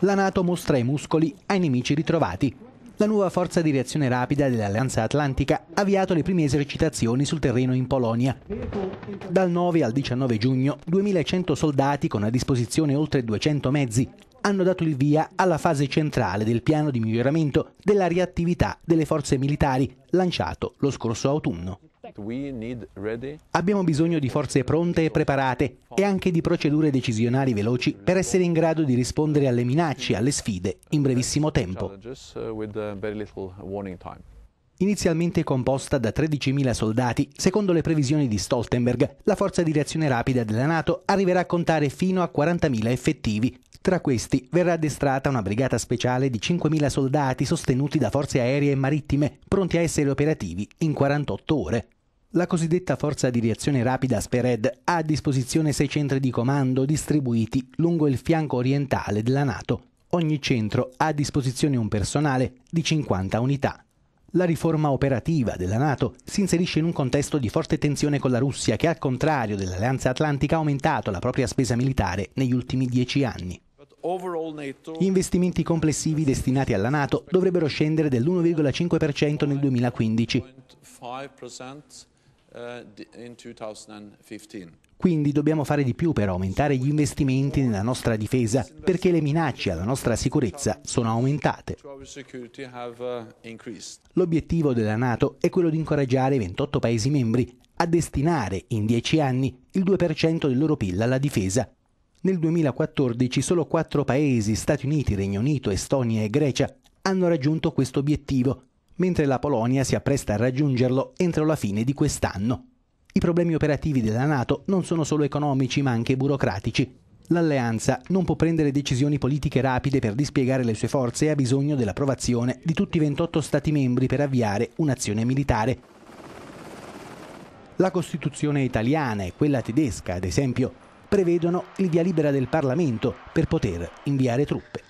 La Nato mostra i muscoli ai nemici ritrovati. La nuova forza di reazione rapida dell'Alleanza Atlantica ha avviato le prime esercitazioni sul terreno in Polonia. Dal 9 al 19 giugno, 2100 soldati con a disposizione oltre 200 mezzi hanno dato il via alla fase centrale del piano di miglioramento della reattività delle forze militari lanciato lo scorso autunno. Abbiamo bisogno di forze pronte e preparate e anche di procedure decisionali veloci per essere in grado di rispondere alle minacce, alle sfide, in brevissimo tempo. Uh, uh, Inizialmente composta da 13.000 soldati, secondo le previsioni di Stoltenberg, la forza di reazione rapida della Nato arriverà a contare fino a 40.000 effettivi. Tra questi verrà addestrata una brigata speciale di 5.000 soldati sostenuti da forze aeree e marittime, pronti a essere operativi in 48 ore. La cosiddetta forza di reazione rapida Spered ha a disposizione sei centri di comando distribuiti lungo il fianco orientale della Nato. Ogni centro ha a disposizione un personale di 50 unità. La riforma operativa della Nato si inserisce in un contesto di forte tensione con la Russia che al contrario dell'Alleanza Atlantica ha aumentato la propria spesa militare negli ultimi dieci anni. Gli investimenti complessivi destinati alla Nato dovrebbero scendere dell'1,5% nel 2015. Eh, Quindi dobbiamo fare di più per aumentare gli investimenti nella nostra difesa, perché le minacce alla nostra sicurezza sono aumentate. Eh, L'obiettivo della Nato è quello di incoraggiare i 28 Paesi membri a destinare in 10 anni il 2% del loro PIL alla difesa. Nel 2014 solo 4 Paesi, Stati Uniti, Regno Unito, Estonia e Grecia, hanno raggiunto questo obiettivo mentre la Polonia si appresta a raggiungerlo entro la fine di quest'anno. I problemi operativi della Nato non sono solo economici ma anche burocratici. L'alleanza non può prendere decisioni politiche rapide per dispiegare le sue forze e ha bisogno dell'approvazione di tutti i 28 Stati membri per avviare un'azione militare. La Costituzione italiana e quella tedesca, ad esempio, prevedono il via libera del Parlamento per poter inviare truppe.